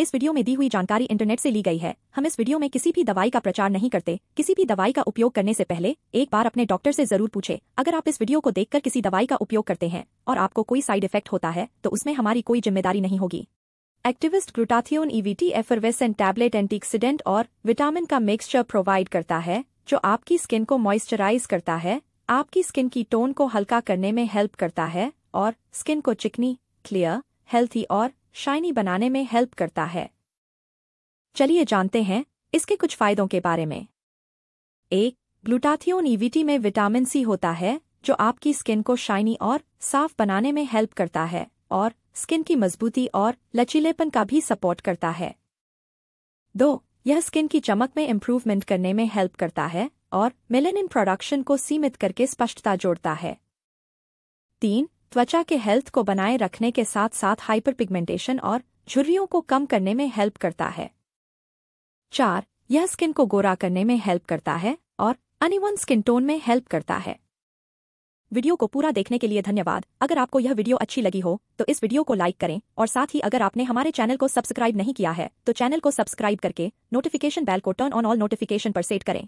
इस वीडियो में दी हुई जानकारी इंटरनेट से ली गई है हम इस वीडियो में किसी भी दवाई का प्रचार नहीं करते किसी भी दवाई का उपयोग करने से पहले एक बार अपने डॉक्टर से जरूर पूछे अगर आप इस वीडियो को देखकर किसी दवाई का उपयोग करते हैं और आपको कोई साइड इफेक्ट होता है तो उसमें हमारी कोई जिम्मेदारी नहीं होगी activist glutathione EVT and tablet antioxidant और विटामिन का मिक्सचर प्रोवाइड करता है जो आपकी स्किन को मॉइस्चराइज करता है आपकी स्किन की टोन को हल्का करने में हेल्प करता है और स्किन को चिकनी क्लियर हेल्थी और शाइनी बनाने में हेल्प करता है चलिए जानते हैं इसके कुछ फायदों के बारे में एक ग्लूटाथियोन ईवीटी में विटामिन सी होता है जो आपकी स्किन को शाइनी और साफ बनाने में हेल्प करता है और स्किन की मजबूती और लचीलेपन का भी सपोर्ट करता है दो यह स्किन की चमक में इम्प्रूवमेंट करने में हेल्प करता है और मेलेनिन प्रोडक्शन को सीमित करके स्पष्टता जोड़ता है तीन त्वचा के हेल्थ को बनाए रखने के साथ साथ हाइपर पिगमेंटेशन और झुर्रियों को कम करने में हेल्प करता है चार यह स्किन को गोरा करने में हेल्प करता है और अनिवन स्किन टोन में हेल्प करता है वीडियो को पूरा देखने के लिए धन्यवाद अगर आपको यह वीडियो अच्छी लगी हो तो इस वीडियो को लाइक करें और साथ ही अगर आपने हमारे चैनल को सब्सक्राइब नहीं किया है तो चैनल को सब्सक्राइब करके नोटिफिकेशन बेल को टर्न ऑन ऑल नोटिफिकेशन पर सेट करें